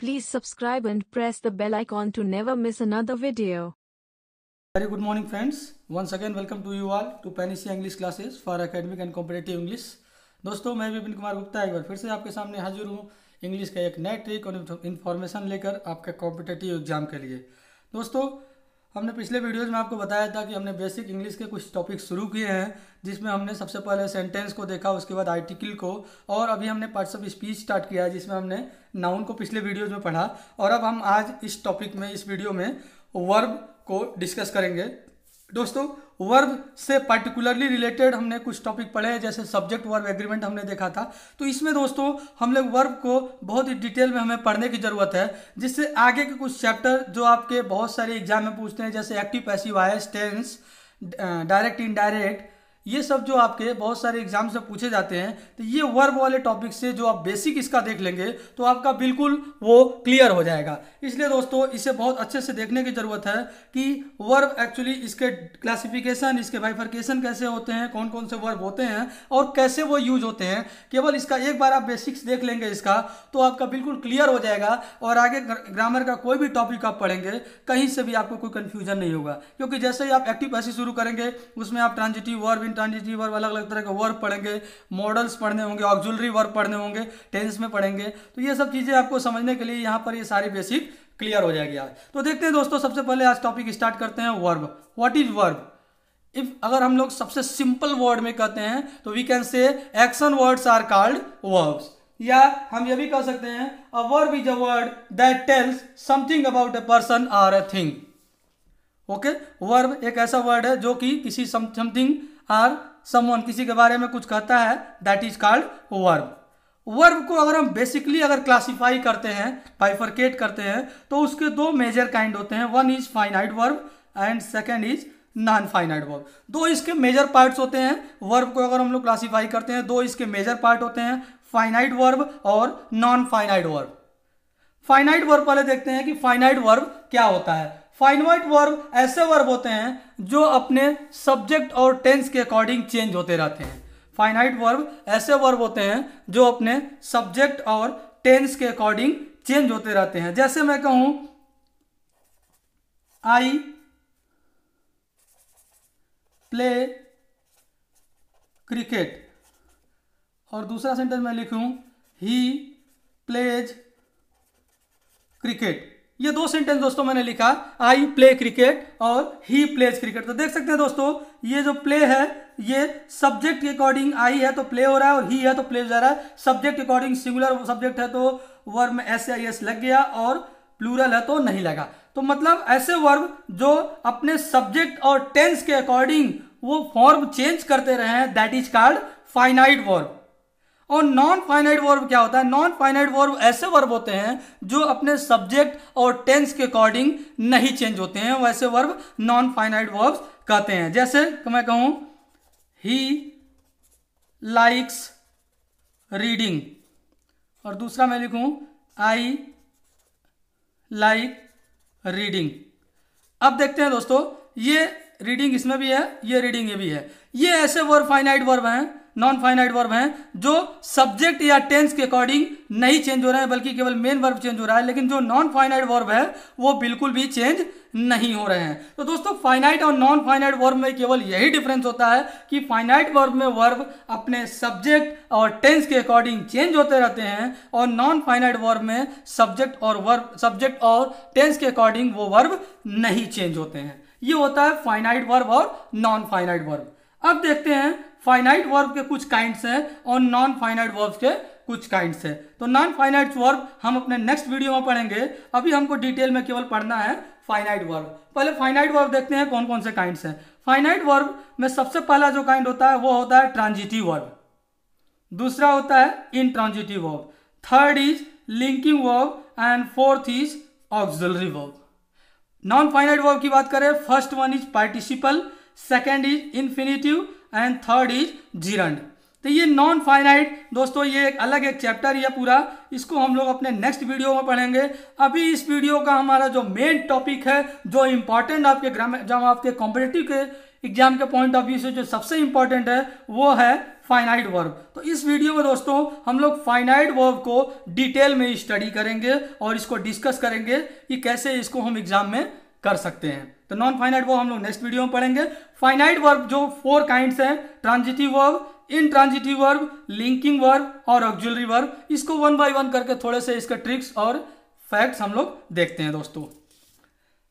Please subscribe and press the bell icon to never miss another video. Very good morning friends. Once again welcome to you all to Panacea English classes for academic and competitive English. दोस्तों मैं विपिन कुमार गुप्ता एक बार फिर से आपके सामने हाजिर हूँ English का एक नया ट्रिक और इन्फॉर्मेशन लेकर आपके कॉम्पिटेटिव एग्जाम के लिए दोस्तों हमने पिछले वीडियोज़ में आपको बताया था कि हमने बेसिक इंग्लिश के कुछ टॉपिक शुरू किए हैं जिसमें हमने सबसे पहले सेंटेंस को देखा उसके बाद आर्टिकल को और अभी हमने पार्ट्स ऑफ स्पीच स्टार्ट किया है जिसमें हमने नाउन को पिछले वीडियोज़ में पढ़ा और अब हम आज इस टॉपिक में इस वीडियो में वर्ब को डिस्कस करेंगे दोस्तों वर्ब से पर्टिकुलरली रिलेटेड हमने कुछ टॉपिक पढ़े हैं जैसे सब्जेक्ट वर्ब एग्रीमेंट हमने देखा था तो इसमें दोस्तों हम लोग वर्ब को बहुत ही डिटेल में हमें पढ़ने की ज़रूरत है जिससे आगे के कुछ चैप्टर जो आपके बहुत सारे एग्जाम में पूछते हैं जैसे active passive voice tense direct indirect ये सब जो आपके बहुत सारे एग्जाम से पूछे जाते हैं तो ये वर्ब वाले टॉपिक से जो आप बेसिक इसका देख लेंगे तो आपका बिल्कुल वो क्लियर हो जाएगा इसलिए दोस्तों इसे बहुत अच्छे से देखने की ज़रूरत है कि वर्ब एक्चुअली इसके क्लासिफिकेशन इसके वाइफर्केशन कैसे होते हैं कौन कौन से वर्ब होते हैं और कैसे वो यूज होते हैं केवल इसका एक बार आप बेसिक्स देख लेंगे इसका तो आपका बिल्कुल क्लियर हो जाएगा और आगे ग्रामर का कोई भी टॉपिक आप पढ़ेंगे कहीं से भी आपको कोई कन्फ्यूजन नहीं होगा क्योंकि जैसे ही आप एक्टिव ऐसी शुरू करेंगे उसमें आप ट्रांजिटिव वर्ब इंट्रांजिटिव वर्ब अलग अलग तरह के वर्ब पढ़ेंगे मॉडल्स पढ़ने होंगे ऑक्जुलरी वर्ब पढ़ने होंगे टेंस में पढ़ेंगे तो ये सब चीज़ें आपको समझने के लिए यहाँ पर ये सारी बेसिक क्लियर हो जाएगी आज तो देखते हैं दोस्तों सबसे पहले आज टॉपिक स्टार्ट करते हैं verb what is verb if अगर हम लोग सबसे सिंपल वर्ड में कहते हैं तो we can say action words are called verbs या हम ये भी कह सकते हैं a verb is a word that tells something about a person or a thing okay verb एक ऐसा वर्ड है जो कि किसी समथिंग और समवन किसी के बारे में कुछ कहता है that is called verb verb को अगर हम बेसिकली अगर क्लासिफाई करते हैं बाइफरकेट करते हैं तो उसके दो मेजर काइंड होते हैं one is finite verb and second is non finite verb दो इसके मेजर पार्ट्स होते हैं वर्ब को अगर हम लोग क्लासीफाई करते हैं दो इसके मेजर पार्ट होते हैं फाइनाइट वर्ब और non finite verb finite verb पहले देखते हैं कि फाइनाइट वर्ब क्या होता है फाइनवाइट वर्ब ऐसे वर्ब होते हैं जो अपने सब्जेक्ट और टेंस के अकॉर्डिंग चेंज होते रहते हैं फाइनाइट वर्ब ऐसे वर्ब होते हैं जो अपने सब्जेक्ट और टेंस के अकॉर्डिंग चेंज होते रहते हैं जैसे मैं कहूं आई प्ले क्रिकेट और दूसरा सेंटेंस मैं लिखूं ही प्लेज क्रिकेट ये दो सेंटेंस दोस्तों मैंने लिखा आई प्ले क्रिकेट और ही प्लेज क्रिकेट तो देख सकते हैं दोस्तों ये जो प्ले है ये सब्जेक्ट के अकॉर्डिंग आई है तो प्ले हो रहा है और ही है तो प्ले जा रहा है सब्जेक्ट के अकॉर्डिंग सिंगुलर सब्जेक्ट है तो वर्ब में एस आई एस लग गया और प्लूरल है तो नहीं लगा तो मतलब ऐसे वर्ब जो अपने सब्जेक्ट और टेंस के अकॉर्डिंग वो फॉर्म चेंज करते रहे हैं that is called finite verb और नॉन फाइनाइट वर्ब क्या होता है नॉन फाइनाइट वर्ब ऐसे वर्ब होते हैं जो अपने सब्जेक्ट और टेंस के अकॉर्डिंग नहीं चेंज होते हैं वैसे वर्ब नॉन फाइनाइट वर्ब कहते हैं जैसे मैं कहूं ही लाइक्स रीडिंग और दूसरा मैं लिखूं आई लाइक रीडिंग अब देखते हैं दोस्तों ये रीडिंग इसमें भी है ये रीडिंग ये भी है ये ऐसे वर्ब फाइनाइट वर्ब हैं नॉन फाइनाइट वर्ब हैं जो सब्जेक्ट या टेंस के अकॉर्डिंग नहीं चेंज हो रहे हैं बल्कि केवल मेन वर्ब चेंज हो रहा है लेकिन जो नॉन फाइनाइट वर्ब है वो बिल्कुल भी चेंज नहीं हो रहे हैं तो दोस्तों फाइनाइट और नॉन फाइनाइट वर्ब में केवल यही डिफरेंस होता है कि फाइनाइट वर्ब में वर्ब अपने सब्जेक्ट और टेंस के अकॉर्डिंग चेंज होते रहते हैं और नॉन फाइनाइट वर्ब में सब्जेक्ट और वर्ब सब्जेक्ट और टेंस के अकॉर्डिंग वो वर्ब नहीं चेंज होते हैं ये होता है फाइनाइट वर्ब और नॉन फाइनाइट वर्ब अब देखते हैं फाइनाइट वर्ब के कुछ काइंड्स हैं और नॉन फाइनाइट वर्ब्स के कुछ काइंड्स हैं तो नॉन फाइनाइट वर्ब हम अपने नेक्स्ट वीडियो में पढ़ेंगे अभी हमको डिटेल में केवल पढ़ना है फाइनाइट वर्ब पहले फाइनाइट वर्ब देखते हैं कौन कौन से काइंड्स हैं फाइनाइट वर्ब में सबसे पहला जो काइंड होता है वो होता है ट्रांजिटिव वर्ब दूसरा होता है transitive verb third is linking verb and fourth is auxiliary verb non finite verb की बात करें first one is participle second is infinitive and third is gerund तो ये नॉन फाइनाइट दोस्तों ये एक अलग एक चैप्टर है पूरा इसको हम लोग अपने नेक्स्ट वीडियो में पढ़ेंगे अभी इस वीडियो का हमारा जो मेन टॉपिक है जो इम्पॉर्टेंट आपके ग्राम जब आपके कॉम्पिटेटिव के एग्जाम के पॉइंट ऑफ व्यू से जो सबसे इम्पॉर्टेंट है वो है फाइनाइट वर्ब तो इस वीडियो में दोस्तों हम लोग फाइनाइट वर्ब को डिटेल में स्टडी करेंगे और इसको डिस्कस करेंगे कि कैसे इसको हम एग्जाम में कर सकते हैं तो नॉन फाइनाइट वर्ब हम लोग नेक्स्ट वीडियो में पढ़ेंगे फाइनाइट वर्ब जो फोर काइंड्स हैं transitive verb intransitive verb linking verb और ऑक्जुलरी वर्ब इसको वन बाय वन करके थोड़े से इसके ट्रिक्स और फैक्ट्स हम लोग देखते हैं दोस्तों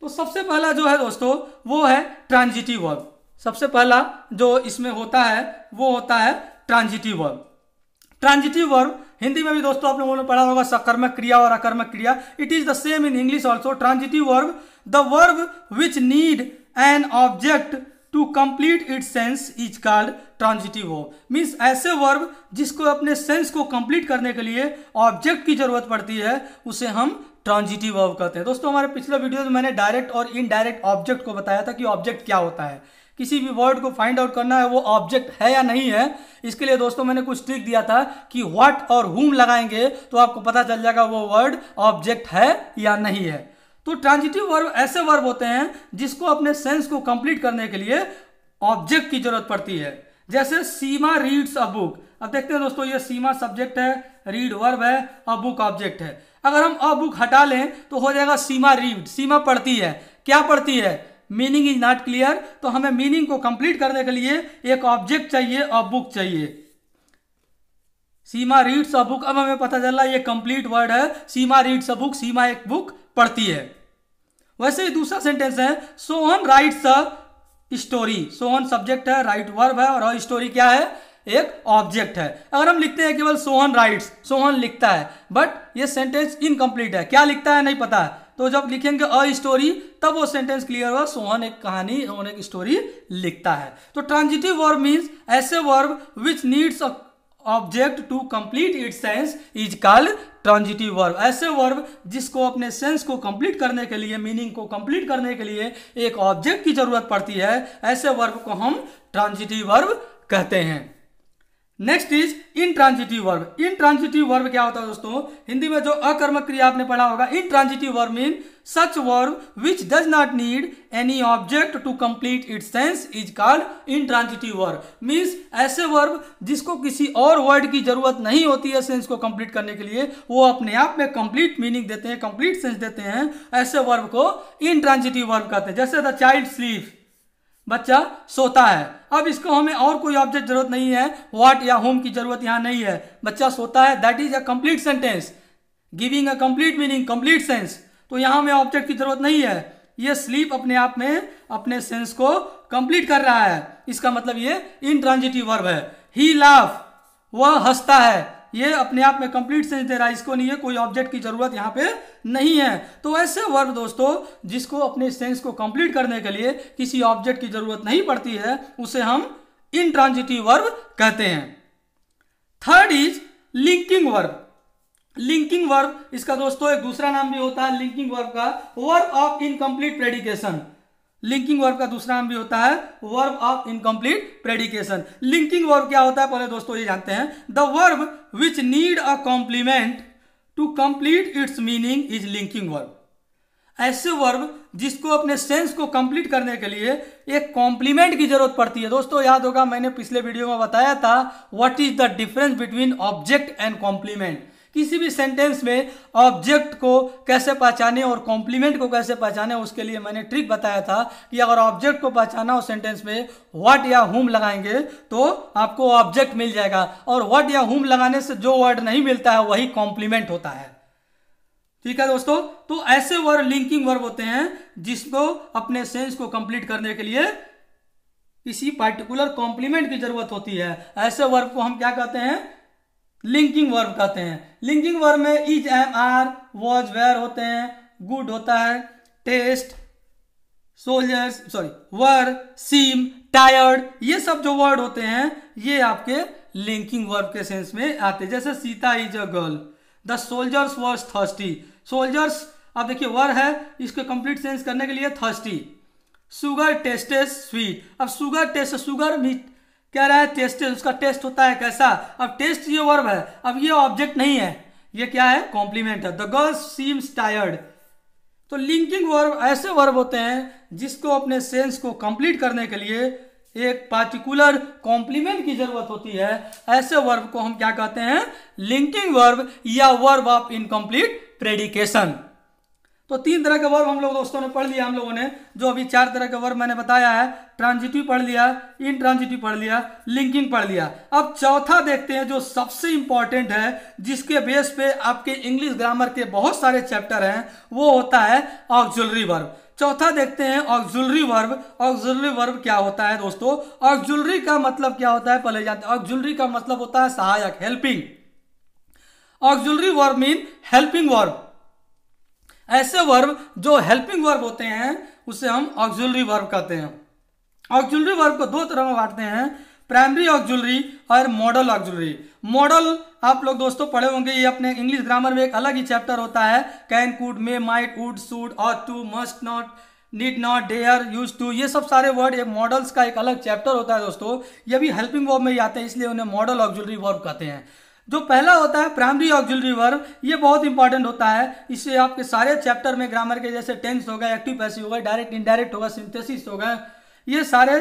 तो सबसे पहला जो है दोस्तों वो है ट्रांजिटिव वर्ब सबसे पहला जो इसमें होता है वो होता है transitive verb transitive verb Hindi में भी दोस्तों आप लोगों ने पढ़ा होगा सकर्मक क्रिया और अकर्मक क्रिया it is the same in English also transitive verb the verb which need an object to complete its sense is called transitive verb means ऐसे वर्ब जिसको अपने सेंस को कंप्लीट करने के लिए ऑब्जेक्ट की जरूरत पड़ती है उसे हम ट्रांजिटिव वर्ब कहते हैं दोस्तों हमारे पिछले वीडियो में मैंने डायरेक्ट और इनडायरेक्ट ऑब्जेक्ट को बताया था कि ऑब्जेक्ट क्या होता है किसी भी वर्ड को फाइंड आउट करना है वो ऑब्जेक्ट है या नहीं है इसके लिए दोस्तों मैंने कुछ ट्रिक दिया था कि व्हाट और हुम लगाएंगे तो आपको पता चल जाएगा वो वर्ड ऑब्जेक्ट है या नहीं है तो ट्रांजिटिव वर्ब ऐसे वर्ब होते हैं जिसको अपने सेंस को कंप्लीट करने के लिए ऑब्जेक्ट की जरूरत पड़ती है जैसे सीमा रीड्स अ बुक अब देखते हैं दोस्तों ये सीमा सब्जेक्ट है रीड वर्ब है अ बुक ऑब्जेक्ट है अगर हम अ बुक हटा लें तो हो जाएगा सीमा रीड सीमा पढ़ती है क्या पढ़ती है मीनिंग इज नॉट क्लियर तो हमें मीनिंग को कंप्लीट करने के लिए एक ऑब्जेक्ट चाहिए अ बुक चाहिए सीमा रीड्स अ बुक अब हमें पता चल रहा है ये कंप्लीट वर्ड है सीमा रीड्स अ बुक सीमा एक बुक पढ़ती है वैसे ही दूसरा सेंटेंस है Sohan writes a story Sohan subject है राइट वर्ब है और स्टोरी क्या है एक ऑब्जेक्ट है अगर हम लिखते हैं केवल सोहन राइट्स सोहन लिखता है बट ये सेंटेंस इनकम्प्लीट है क्या लिखता है नहीं पता है तो जब लिखेंगे अ स्टोरी तब वो सेंटेंस क्लियर हुआ सोहन एक कहानी सोहन एक स्टोरी लिखता है तो ट्रांजिटिव वर्ब मीन्स ऐसे verb which needs a object to complete its sense is called transitive verb ऐसे वर्ब जिसको अपने सेंस को कंप्लीट करने के लिए मीनिंग को कंप्लीट करने के लिए एक ऑब्जेक्ट की जरूरत पड़ती है ऐसे वर्ब को हम ट्रांजिटिव वर्ब कहते हैं next is intransitive verb transitive verb क्या होता है दोस्तों हिंदी में जो अकर्मक क्रिया आपने पढ़ा होगा intransitive verb mean such verb which does not need any object to complete it sense is called intransitive verb means ऐसे वर्ब जिसको किसी और वर्ड की जरूरत नहीं होती है सेंस को कंप्लीट करने के लिए वो अपने आप में कंप्लीट मीनिंग देते हैं कंप्लीट सेंस देते हैं ऐसे वर्ब को इन ट्रांजिटिव वर्ब कहते हैं जैसे द चाइल्ड स्लीप बच्चा सोता है अब इसको हमें और कोई ऑब्जेक्ट जरूरत नहीं है व्हाट या होम की जरूरत यहाँ नहीं है बच्चा सोता है that is a complete sentence giving a complete meaning complete sense तो यहाँ हमें ऑब्जेक्ट की जरूरत नहीं है ये स्लीप अपने आप में अपने सेंस को कंप्लीट कर रहा है इसका मतलब ये इनट्रांजिटिव वर्ब है ही लाफ वह हंसता है ये अपने आप में कंप्लीट सेंस दे रहा है इसको नहीं है कोई ऑब्जेक्ट की जरूरत यहाँ पे नहीं है तो ऐसे वर्ब दोस्तों जिसको अपने सेंस को कंप्लीट करने के लिए किसी ऑब्जेक्ट की जरूरत नहीं पड़ती है उसे हम इनट्रांजिटिव वर्ब कहते हैं third is linking verb linking verb इसका दोस्तों एक दूसरा नाम भी होता है लिंकिंग वर्ब का verb of incomplete predication linking verb का दूसरा नाम भी होता है verb of incomplete predication linking verb क्या होता है पहले दोस्तों ये जानते हैं the verb which need a complement to complete its meaning is linking verb ऐसे वर्ब जिसको अपने सेंस को कंप्लीट करने के लिए एक कॉम्प्लीमेंट की जरूरत पड़ती है दोस्तों याद होगा मैंने पिछले वीडियो में बताया था what is the difference between object and complement किसी भी सेंटेंस में ऑब्जेक्ट को कैसे पहचाने और कॉम्प्लीमेंट को कैसे पहचाने उसके लिए मैंने ट्रिक बताया था कि अगर ऑब्जेक्ट को पहचाना हो सेंटेंस में व्हाट या हुम लगाएंगे तो आपको ऑब्जेक्ट मिल जाएगा और व्हाट या हुम लगाने से जो वर्ड नहीं मिलता है वही कॉम्प्लीमेंट होता है ठीक है दोस्तों तो ऐसे वर्ड लिंकिंग वर्ब होते हैं जिसको अपने सेंस को कंप्लीट करने के लिए किसी पार्टिकुलर कॉम्प्लीमेंट की जरूरत होती है ऐसे वर्ब को हम क्या कहते हैं लिंकिंग वर्ब कहते हैं लिंकिंग वर्ब में is am are was were होते हैं गुड होता है taste soldiers sorry were seem tired ये सब जो वर्ड होते हैं ये आपके लिंकिंग वर्ब के सेंस में आते हैं जैसे Sita is a girl the soldiers was thirsty soldiers अब देखिए वर है इसके कंप्लीट सेंस करने के लिए थर्स्टी सुगर टेस्टेस स्वीट अब सुगर टेस्ट सुगर भी क्या रहा है टेस्ट उसका टेस्ट होता है कैसा अब टेस्ट ये वर्ब है अब ये ऑब्जेक्ट नहीं है ये क्या है कॉम्प्लीमेंट है द गर्ल्स सीम्स टायर्ड तो लिंकिंग वर्ब ऐसे वर्ब होते हैं जिसको अपने सेंस को कंप्लीट करने के लिए एक पार्टिकुलर कॉम्प्लीमेंट की जरूरत होती है ऐसे वर्ब को हम क्या कहते हैं लिंकिंग वर्ब या वर्ब ऑफ इनकम्प्लीट प्रेडिकेशन तो तीन तरह के वर्ब हम लोग दोस्तों ने पढ़ लिया हम लोगों ने जो अभी चार तरह के वर्ब मैंने बताया है ट्रांजिटिव पढ़ लिया इन ट्रांजिटिव पढ़ लिया लिंकिंग पढ़ लिया अब चौथा देखते हैं जो सबसे इंपॉर्टेंट है जिसके बेस पे आपके इंग्लिश ग्रामर के बहुत सारे चैप्टर हैं वो होता है ऑक्जुलरी वर्ब चौथा देखते हैं ऑक्जुलरी वर्ब ऑक्जुलरी वर्ब क्या होता है दोस्तों ऑक्जुलरी का मतलब क्या होता है पहले जानते हैं ऑक्जुलरी का मतलब होता है सहायक helping auxiliary verb mean helping verb ऐसे वर्ब जो हेल्पिंग वर्ब होते हैं उसे हम ऑक्जुलरी वर्ब कहते हैं ऑक्जुलरी वर्ब को दो तरह में बांटते हैं प्राइमरी ऑक्जुलरी और मॉडल ऑक्जुलरी मॉडल आप लोग दोस्तों पढ़े होंगे ये अपने इंग्लिश ग्रामर में एक अलग ही चैप्टर होता है can could may might would should ought to must not need not dare used to ये सब सारे वर्ड ये मॉडल्स का एक अलग चैप्टर होता है दोस्तों ये भी हेल्पिंग वर्ब में ही आते हैं इसलिए उन्हें मॉडल ऑक्जुलरी वर्ब कहते हैं जो पहला होता है प्राइमरी ऑक्जुलरी वर्ब ये बहुत इंपॉर्टेंट होता है इससे आपके सारे चैप्टर में ग्रामर के जैसे टेंस होगा एक्टिव पैसिव होगा डायरेक्ट इनडायरेक्ट होगा सिंथेसिस होगा ये सारे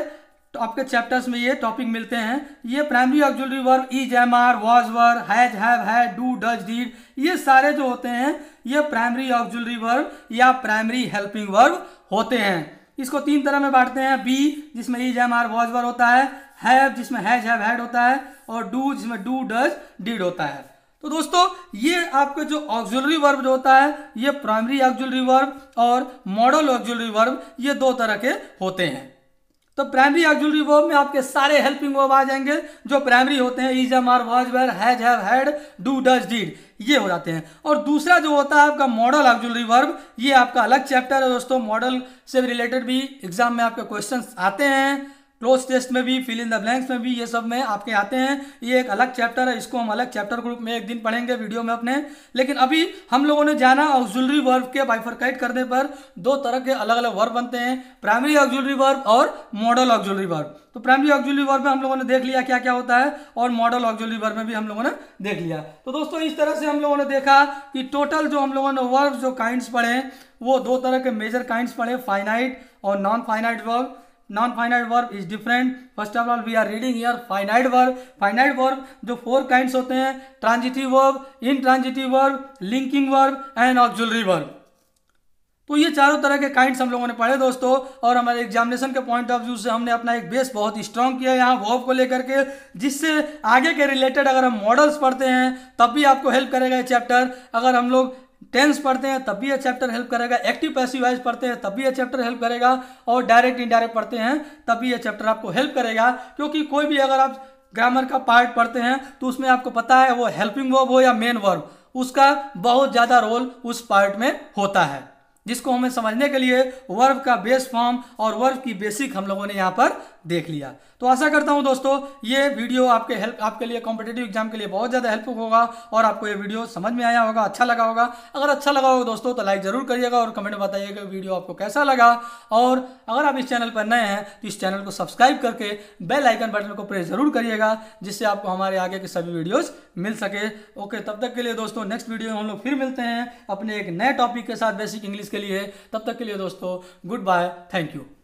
तो आपके चैप्टर्स में ये टॉपिक मिलते हैं ये primary auxiliary verb is am are was were has have had do does did ये सारे जो होते हैं ये प्राइमरी ऑक्जुलरी वर्ब या प्राइमरी हेल्पिंग वर्ब होते हैं इसको तीन तरह में बांटते हैं बी जिसमें is am are was were होता है हैव जिसमें हैज हैव हैड होता है और डू जिसमें डू डज डीड होता है तो दोस्तों ये आपके जो ऑक्जुलरी वर्ब जो होता है ये प्राइमरी ऑक्जुलरी वर्ब और मॉडल ऑक्जुलरी वर्ब ये दो तरह के होते हैं तो प्राइमरी ऑक्जुलरी वर्ब में आपके सारे हेल्पिंग वर्ब आ जाएंगे जो प्राइमरी होते हैं is am are was were has have had do does did ये हो जाते हैं और दूसरा जो होता है आपका मॉडल ऑक्जुलरी वर्ब ये आपका अलग चैप्टर है दोस्तों मॉडल से रिलेटेड भी एग्जाम में आपके क्वेश्चन आते हैं क्लोज टेस्ट में भी फिल इन द ब्लैंक्स में भी ये सब में आपके आते हैं ये एक अलग चैप्टर है इसको हम अलग चैप्टर ग्रुप में एक दिन पढ़ेंगे वीडियो में अपने लेकिन अभी हम लोगों ने जाना ऑक्जुलरी वर्ब के बाइफरकाइट करने पर दो तरह के अलग अलग वर्ब बनते हैं प्राइमरी ऑक्जुलरी वर्ब और मॉडल ऑक्जुलरी वर्ब तो प्राइमरी ऑक्जुलरी वर्ब में हम लोगों ने देख लिया क्या क्या होता है और मॉडल ऑक्जुलरी वर्ब में भी हम लोगों ने देख लिया तो दोस्तों इस तरह से हम लोगों ने देखा कि टोटल जो हम लोगों ने वर्ब जो काइंड्स पढ़े वो दो तरह के मेजर काइंड्स पढ़े फाइनाइट और non finite verb non finite verb is different first of all we are reading yeah finite verb finite verb जो फोर काइंड होते हैं transitive verb intransitive verb linking verb and auxiliary verb तो ये चारों तरह के kind हम लोगों ने पढ़े दोस्तों और हमारे एग्जामिनेशन के पॉइंट ऑफ व्यू से हमने अपना एक बेस बहुत स्ट्रॉन्ग किया यहाँ वॉब को लेकर के जिससे आगे के रिलेटेड अगर हम मॉडल्स पढ़ते हैं तब भी आपको हेल्प करेगा ये चैप्टर अगर हम लोग टेंस पढ़ते हैं तब भी यह चैप्टर हेल्प करेगा एक्टिव पैसिव वाइज पढ़ते हैं तब भी यह चैप्टर हेल्प करेगा और डायरेक्ट इनडायरेक्ट पढ़ते हैं तब भी यह चैप्टर आपको हेल्प करेगा क्योंकि कोई भी अगर आप ग्रामर का पार्ट पढ़ते हैं तो उसमें आपको पता है वो हेल्पिंग वर्ब हो या मेन वर्ब उसका बहुत ज़्यादा रोल उस पार्ट में होता है जिसको हमें समझने के लिए वर्ब का बेस फॉर्म और वर्ब की बेसिक हम लोगों ने यहाँ पर देख लिया तो आशा करता हूं दोस्तों ये वीडियो आपके हेल्प आपके लिए कॉम्पिटेटिव एग्जाम के लिए बहुत ज़्यादा हेल्पफुल होगा और आपको ये वीडियो समझ में आया होगा अच्छा लगा होगा अगर अच्छा लगा होगा दोस्तों तो लाइक ज़रूर करिएगा और कमेंट बताइएगा वीडियो आपको कैसा लगा और अगर आप इस चैनल पर नए हैं तो इस चैनल को सब्सक्राइब करके बेल आइकन बटन को प्रेस ज़रूर करिएगा जिससे आपको हमारे आगे के सभी वीडियोज़ मिल सके ओके तब तक के लिए दोस्तों नेक्स्ट वीडियो में हम लोग फिर मिलते हैं अपने एक नए टॉपिक के साथ बेसिक इंग्लिश के लिए तब तक के लिए दोस्तों गुड बाय थैंक यू